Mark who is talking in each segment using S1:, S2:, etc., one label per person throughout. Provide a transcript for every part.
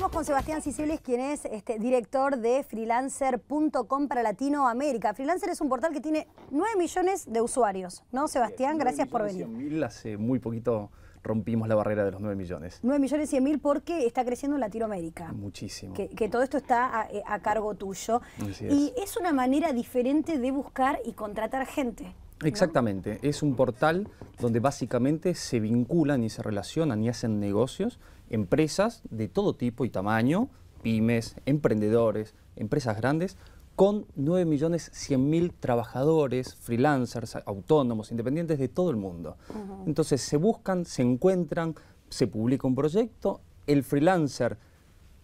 S1: Estamos con Sebastián Siciles, quien es este, director de freelancer.com para Latinoamérica. Freelancer es un portal que tiene 9 millones de usuarios, ¿no, Sebastián? gracias por venir.
S2: hace muy poquito rompimos la barrera de los 9 millones.
S1: 9 millones 100 mil porque está creciendo en Latinoamérica. Muchísimo. Que, todo esto está a, eh, cargo tuyo. Y es una manera diferente de buscar y contratar gente.
S2: Exactamente, es un portal donde básicamente se vinculan y se relacionan y hacen negocios empresas de todo tipo y tamaño, pymes, emprendedores, empresas grandes, con 9.100.000 trabajadores, freelancers, autónomos, independientes de todo el mundo. Entonces se buscan, se encuentran, se publica un proyecto, el freelancer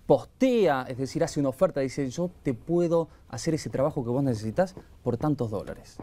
S2: postea, es decir, hace una oferta, dice yo te puedo hacer ese trabajo que vos necesitas por tantos dólares.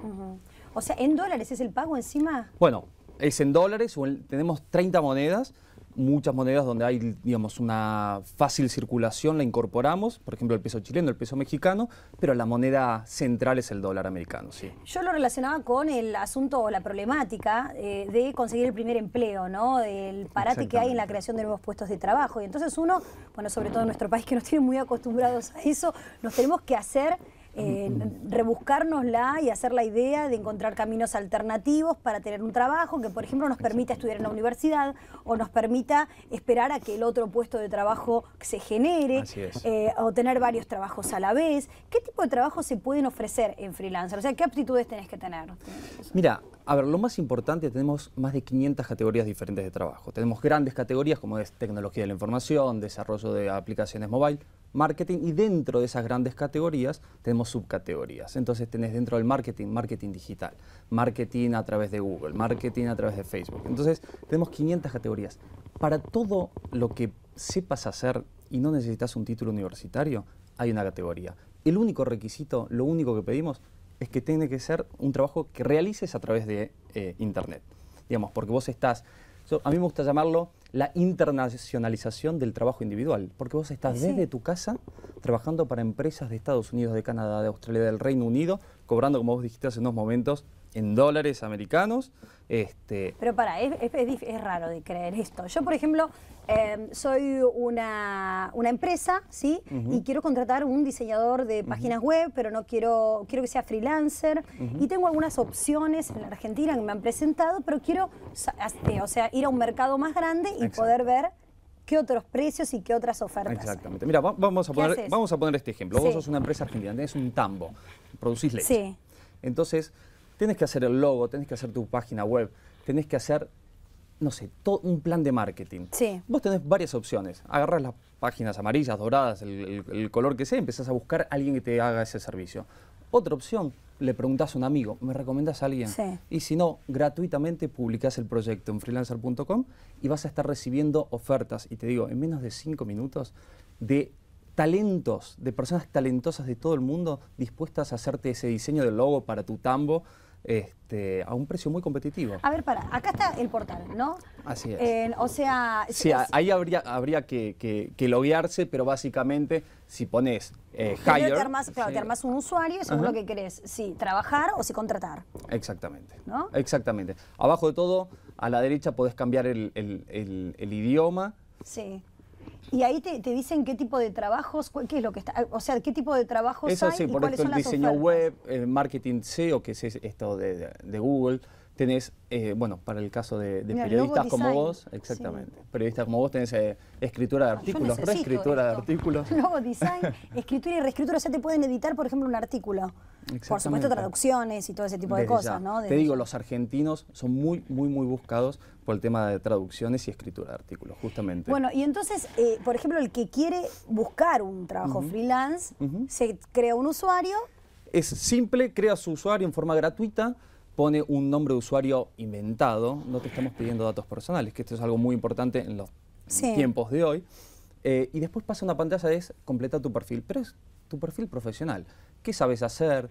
S1: O sea, ¿en dólares es el pago encima?
S2: Bueno, es en dólares, tenemos 30 monedas, muchas monedas donde hay, digamos, una fácil circulación, la incorporamos, por ejemplo, el peso chileno, el peso mexicano, pero la moneda central es el dólar americano, sí.
S1: Yo lo relacionaba con el asunto o la problemática eh, de conseguir el primer empleo, ¿no? El parate que hay en la creación de nuevos puestos de trabajo. Y entonces uno, bueno, sobre todo en nuestro país que nos tiene muy acostumbrados a eso, nos tenemos que hacer rebuscárnosla y hacer la idea de encontrar caminos alternativos para tener un trabajo que, por ejemplo, nos permita estudiar en la universidad o nos permita esperar a que el otro puesto de trabajo se genere eh, o tener varios trabajos a la vez. ¿Qué tipo de trabajo se pueden ofrecer en freelancer? O sea, ¿qué aptitudes tenés que tener?
S2: Mira, a ver, lo más importante, tenemos más de 500 categorías diferentes de trabajo. Tenemos grandes categorías como es tecnología de la información, desarrollo de aplicaciones mobile, marketing y dentro de esas grandes categorías tenemos subcategorías. Entonces tenés dentro del marketing, marketing digital, marketing a través de Google, marketing a través de Facebook. Entonces tenemos 500 categorías. Para todo lo que sepas hacer y no necesitas un título universitario, hay una categoría. El único requisito, lo único que pedimos es que tiene que ser un trabajo que realices a través de eh, Internet. Digamos, porque vos estás, a mí me gusta llamarlo la internacionalización del trabajo individual, porque vos estás desde tu casa trabajando para empresas de Estados Unidos, de Canadá, de Australia, del Reino Unido, cobrando, como vos dijiste hace unos momentos, en dólares americanos. Este...
S1: Pero para, es, raro de creer esto. Yo, por ejemplo, em, soy una, empresa, ¿sí? Y quiero contratar un diseñador de páginas web, pero no quiero, quiero que sea freelancer. Y tengo algunas opciones en la Argentina que me han presentado, pero quiero, este, o sea, ir a un mercado más grande y poder ver qué otros precios y qué otras ofertas.
S2: Exactamente. Mira, vamos a poner, vamos a poner este ejemplo. Vos sos una empresa argentina, tenés un tambo, producís leche. Sí. Entonces, Tienes que hacer el logo, tenés que hacer tu página web, tienes que hacer, no sé, todo un plan de marketing. Sí. Vos tenés varias opciones. Agarras las páginas amarillas, doradas, el, color que sea, y empezás a buscar a alguien que te haga ese servicio. Otra opción, le preguntás a un amigo, ¿me recomendás a alguien? Sí. Y si no, gratuitamente publicás el proyecto en freelancer.com y vas a estar recibiendo ofertas, y te digo, en menos de cinco minutos, de talentos, de personas talentosas de todo el mundo dispuestas a hacerte ese diseño del logo para tu tambo. Este, a un precio muy competitivo. A
S1: ver, para, acá está el portal, ¿no?
S2: Así es. Eh,
S1: o sea... Sí,
S2: ahí habría, habría que, que, loguearse, pero básicamente si pones eh, hire... claro, te armas
S1: un usuario según es lo que querés, si trabajar o si contratar.
S2: Exactamente. ¿No? Exactamente. Abajo de todo, a la derecha podés cambiar el idioma.
S1: Sí. Y ahí te, te, dicen qué tipo de trabajos, qué es lo que está, o sea, qué tipo de trabajos por cuáles el diseño web,
S2: el marketing SEO, que es esto de, de Google, tenés, eh, bueno, para el caso de, periodistas como vos, exactamente, periodistas como vos tenés eh, escritura de artículos, reescritura de artículos.
S1: design, escritura y reescritura, o sea, te pueden editar, por ejemplo, un artículo. Por supuesto, traducciones y todo ese tipo de cosas, ¿no? te digo, los
S2: argentinos son muy, muy, muy buscados por el tema de traducciones y escritura de artículos, justamente.
S1: Bueno, y entonces, eh, por ejemplo, el que quiere buscar un trabajo freelance, se crea un usuario.
S2: Es simple, crea su usuario en forma gratuita, pone un nombre de usuario inventado, no te estamos pidiendo datos personales, que esto es algo muy importante en los tiempos de hoy. Eh, y después pasa una pantalla es completar tu perfil, pero es tu perfil profesional. ¿Qué sabes hacer?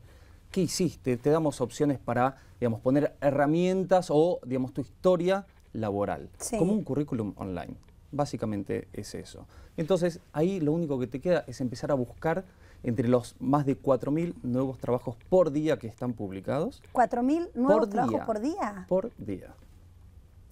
S2: ¿Qué hiciste? Te damos opciones para, digamos, poner herramientas o, digamos, tu historia laboral, como un currículum online. Básicamente es eso. Entonces, ahí lo único que te queda es empezar a buscar entre los más de 4.000 nuevos trabajos por día que están publicados.
S1: ¿4.000 nuevos trabajos por día? Por
S2: día.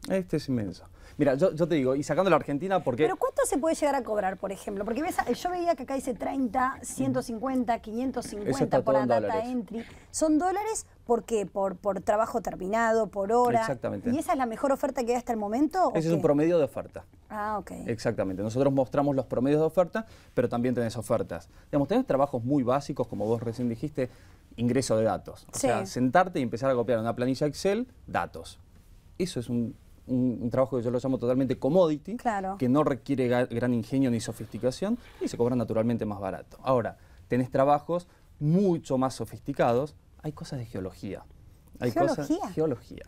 S2: Este es inmenso. Mira, yo, te digo, y sacando la Argentina, porque... Pero
S1: ¿cuánto se puede llegar a cobrar, por ejemplo? Porque yo veía que acá dice 30, 150, 550 por la data entry. ¿Son dólares por qué? Por, por trabajo terminado, por hora. Exactamente. ¿Y esa es la mejor oferta que hay hasta el momento? Ese es un
S2: promedio de oferta. Ah, ok. Exactamente. Nosotros mostramos los promedios de oferta, pero también tenés ofertas. Digamos, tenés trabajos muy básicos, como vos recién dijiste, ingreso de datos. O sea, sentarte y empezar a copiar una planilla Excel datos. Eso es un un, trabajo que yo lo llamo totalmente commodity, que no requiere gran ingenio ni sofisticación y se cobra naturalmente más barato. Ahora, tenés trabajos mucho más sofisticados, hay cosas de geología. Hay ¿Geología? de geología.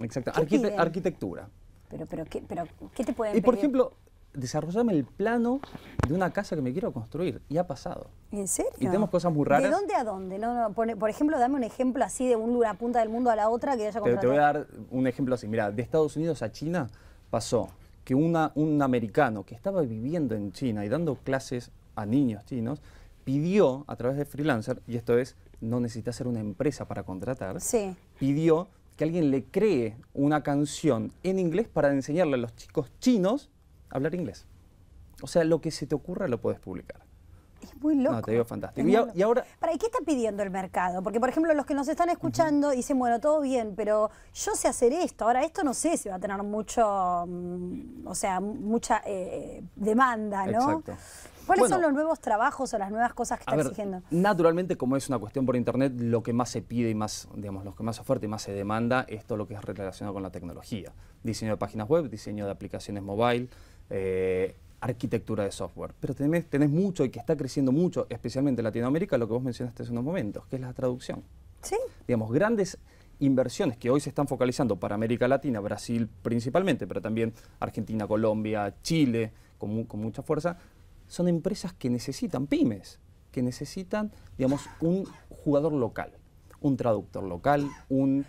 S2: Exacto. Arquitectura.
S1: Pero, pero, ¿qué, pero, ¿qué te pueden Y, por ejemplo,
S2: desarrollame el plano de una casa que me quiero construir. Y ha pasado.
S1: ¿En serio? Y tenemos cosas muy raras. ¿De dónde a dónde? por, ejemplo, dame un ejemplo así de una punta del mundo a la otra que haya comprado. Te voy a dar
S2: un ejemplo así. Mira, de Estados Unidos a China pasó que un americano que estaba viviendo en China y dando clases a niños chinos, pidió a través de freelancer, y esto es, no necesita ser una empresa para contratar, sí. pidió que alguien le cree una canción en inglés para enseñarle a los chicos chinos hablar inglés. O sea, lo que se te ocurra lo puedes publicar.
S1: Es muy loco. te digo
S2: fantástico. Y,
S1: ahora... ¿Para qué está pidiendo el mercado? Porque, por ejemplo, los que nos están escuchando dicen, bueno, todo bien, pero yo sé hacer esto. Ahora, esto no sé si va a tener mucho, mm, o sea, mucha eh, demanda, ¿no? ¿Cuáles son los nuevos trabajos o las nuevas cosas que está exigiendo?
S2: Naturalmente, como es una cuestión por Internet, lo que más se pide y más, digamos, lo que más oferta y más se demanda es todo lo que es relacionado con la tecnología. Diseño de páginas web, diseño de aplicaciones mobile, eh, arquitectura de software. Pero tenés, tenés mucho y que está creciendo mucho, especialmente en Latinoamérica, lo que vos mencionaste hace unos momentos, que es la traducción. Sí. Digamos, grandes inversiones que hoy se están focalizando para América Latina, Brasil principalmente, pero también Argentina, Colombia, Chile, con, con mucha fuerza, son empresas que necesitan pymes, que necesitan, digamos, un jugador local un traductor local, un,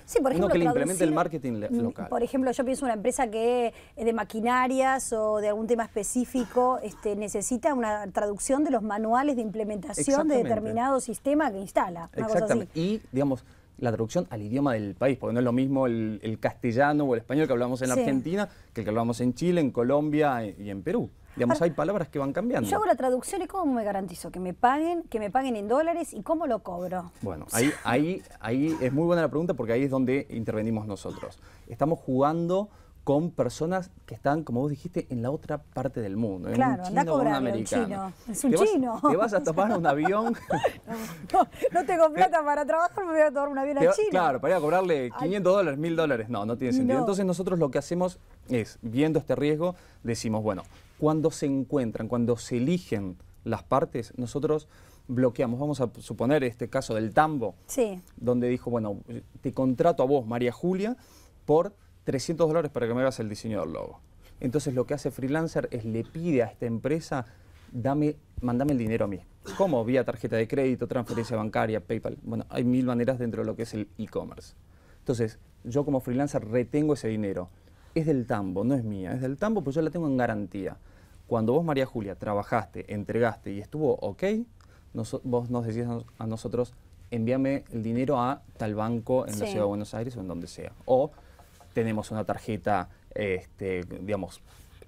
S2: que le implemente el marketing local. Por
S1: ejemplo, yo pienso una empresa que eh, de maquinarias o de algún tema específico este, necesita una traducción de los manuales de implementación de determinado sistema que instala. Exactamente.
S2: Y, digamos, la traducción al idioma del país, porque no es lo mismo el, castellano o el español que hablamos en Argentina que el que hablamos en Chile, en Colombia y en Perú. Digamos, hay palabras que van cambiando. Yo hago la
S1: traducción y cómo me garantizo que me paguen, que me paguen en dólares y cómo lo cobro.
S2: Bueno, ahí, ahí, ahí es muy buena la pregunta porque ahí es donde intervenimos nosotros. Estamos jugando con personas que están, como vos dijiste, en la otra parte del mundo. Claro, anda a un chino.
S1: Es un chino. te vas a tomar un avión. no, tengo plata para trabajar, me voy a tomar un avión a China. Claro,
S2: para ir a cobrarle 500 dólares, 1000 dólares. No, no tiene sentido. Entonces nosotros lo que hacemos es, viendo este riesgo, decimos, bueno, cuando se encuentran, cuando se eligen las partes, nosotros bloqueamos. Vamos a suponer este caso del tambo, donde dijo, bueno, te contrato a vos, María Julia, por 300 dólares para que me hagas el diseño del logo. Entonces lo que hace Freelancer es le pide a esta empresa, dame, mandame el dinero a mí. ¿Cómo? Vía tarjeta de crédito, transferencia bancaria, PayPal. Bueno, hay mil maneras dentro de lo que es el e-commerce. Entonces, yo como freelancer retengo ese dinero. Es del tambo, no es mía, es del tambo, pues yo la tengo en garantía. Cuando vos, María Julia, trabajaste, entregaste y estuvo ok, vos nos decías a nosotros, envíame el dinero a tal banco en la ciudad de Buenos Aires o en donde sea. O tenemos una tarjeta, este, digamos,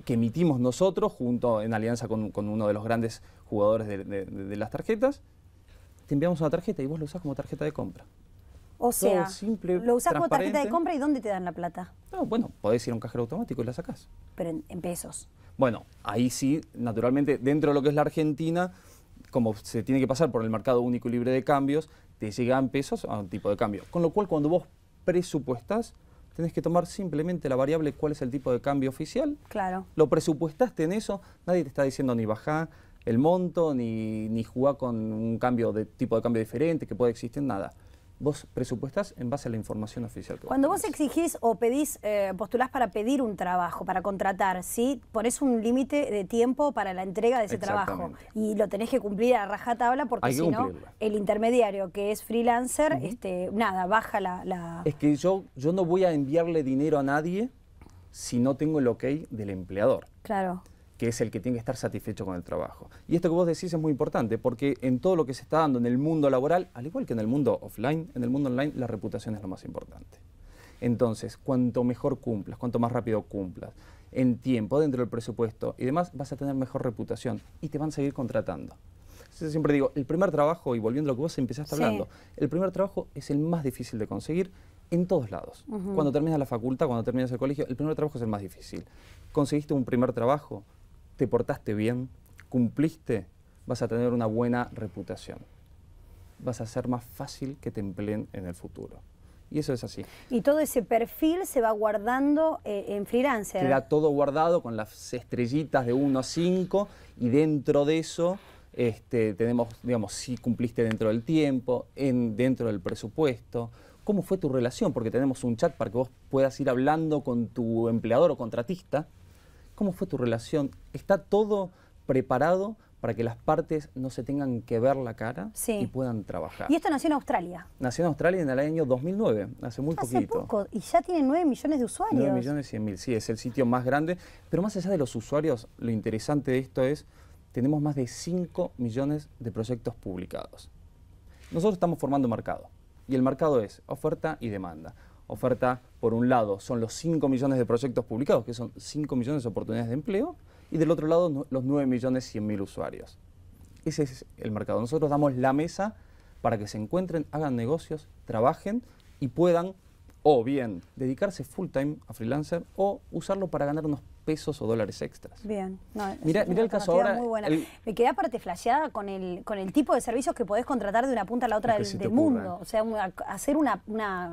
S2: que emitimos nosotros junto en alianza con, uno de los grandes jugadores de, las tarjetas, te enviamos una tarjeta y vos la usás como tarjeta de compra.
S1: O sea, lo usás como tarjeta de compra y ¿dónde te dan la plata? bueno,
S2: podés ir a un cajero automático y la sacás.
S1: Pero en, pesos.
S2: Bueno, ahí sí, naturalmente, dentro de lo que es la Argentina, como se tiene que pasar por el mercado único libre de cambios, te llegan pesos a un tipo de cambio. Con lo cual, cuando vos presupuestás, tenés que tomar simplemente la variable cuál es el tipo de cambio oficial. Claro. Lo presupuestaste en eso, nadie te está diciendo ni bajá el monto, ni, ni jugá con un cambio de tipo de cambio diferente que puede existir, nada vos presupuestás en base a la información oficial. Cuando
S1: vos, exigís o pedís, eh, postulás para pedir un trabajo, para contratar, ¿sí? Ponés un límite de tiempo para la entrega de ese trabajo y lo tenés que cumplir a rajatabla porque si no, el intermediario que es freelancer, este, nada, baja la, la...
S2: Es que yo, yo no voy a enviarle dinero a nadie si no tengo el ok del empleador. Claro que es el que tiene que estar satisfecho con el trabajo. Y esto que vos decís es muy importante, porque en todo lo que se está dando en el mundo laboral, al igual que en el mundo offline, en el mundo online, la reputación es lo más importante. Entonces, cuanto mejor cumplas, cuanto más rápido cumplas, en tiempo, dentro del presupuesto y demás, vas a tener mejor reputación y te van a seguir contratando. siempre digo, el primer trabajo, y volviendo a lo que vos empezaste hablando, el primer trabajo es el más difícil de conseguir en todos lados. Cuando terminas la facultad, cuando terminas el colegio, el primer trabajo es el más difícil. Conseguiste un primer trabajo, te portaste bien, cumpliste, vas a tener una buena reputación. Vas a ser más fácil que te empleen en el futuro. Y eso es así.
S1: Y todo ese perfil se va guardando eh, en freelancer. Queda
S2: todo guardado con las estrellitas de 1 a 5 y dentro de eso este, tenemos, digamos, si cumpliste dentro del tiempo, en, dentro del presupuesto, cómo fue tu relación, porque tenemos un chat para que vos puedas ir hablando con tu empleador o contratista ¿Cómo fue tu relación? ¿Está todo preparado para que las partes no se tengan que ver la cara y puedan trabajar. Y esto
S1: nació en Australia.
S2: Nació en Australia en el año 2009, hace muy hace poquito. Poco.
S1: Y ya tiene 9 millones de usuarios. 9 millones
S2: y 100 mil, sí, es el sitio más grande. Pero más allá de los usuarios, lo interesante de esto es, tenemos más de 5 millones de proyectos publicados. Nosotros estamos formando mercado. Y el mercado es oferta y demanda oferta, por un lado, son los 5 millones de proyectos publicados, que son 5 millones de oportunidades de empleo, y del otro lado, los 9 millones 100 mil usuarios. Ese es el mercado. Nosotros damos la mesa para que se encuentren, hagan negocios, trabajen y puedan o bien dedicarse full time a freelancer o usarlo para ganar unos pesos o dólares extras.
S1: Bien. No, mirá, el caso ahora. Me quedé aparte flasheada con el, con el tipo de servicios que podés contratar de una punta a la otra del, mundo. O sea, hacer una,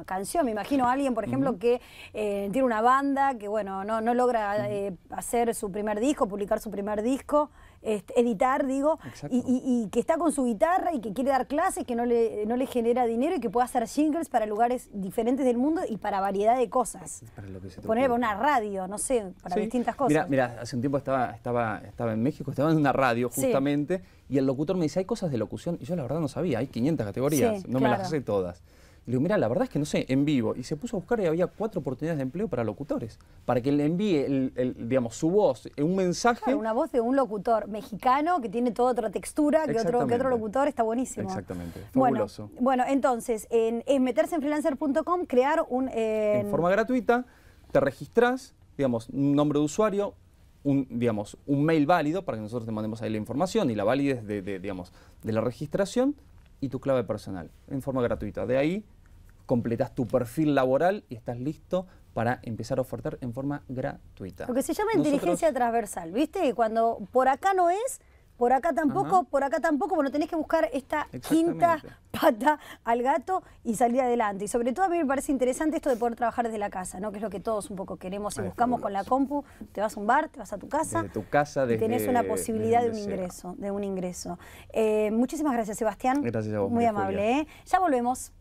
S1: canción. Me imagino a alguien, por ejemplo, que eh, tiene una banda que, bueno, no, no logra eh, hacer su primer disco, publicar su primer disco editar, digo, y, que está con su guitarra y que quiere dar clases, que no le, no le genera dinero y que pueda hacer jingles para lugares diferentes del mundo y para variedad de cosas.
S2: Para Poner
S1: una radio, no sé, para distintas cosas. Mira, mira,
S2: hace un tiempo estaba, estaba, estaba en México, estaba en una radio justamente, y el locutor me dice, hay cosas de locución, y yo la verdad no sabía, hay 500 categorías, no me las sé todas. Le digo, mira, la verdad es que no sé, en vivo. Y se puso a buscar y había cuatro oportunidades de empleo para locutores, para que le envíe, digamos, su voz, eh, un mensaje. una
S1: voz de un locutor mexicano que tiene toda otra textura que otro, que otro locutor, está buenísimo. Exactamente, fabuloso. Bueno, entonces, en, en meterse en freelancer.com, crear un... Eh, en forma
S2: gratuita, te registrás, digamos, un nombre de usuario, un, digamos, un mail válido para que nosotros te mandemos ahí la información y la validez de, digamos, de la registración y tu clave personal en forma gratuita. De ahí completas tu perfil laboral y estás listo para empezar a ofertar en forma gratuita. Lo que se llama inteligencia
S1: transversal, ¿viste? que cuando por acá no es, por acá tampoco, por acá tampoco, bueno, tenés que buscar esta quinta pata al gato y salir adelante. Y sobre todo a mí me parece interesante esto de poder trabajar desde la casa, ¿no? que es lo que todos un poco queremos y buscamos con la compu. Te vas a un bar, te vas a tu casa. tu casa, desde, y tenés una posibilidad de un ingreso. De un ingreso. Eh, muchísimas gracias, Sebastián. Gracias a Muy amable. ¿eh? Ya volvemos.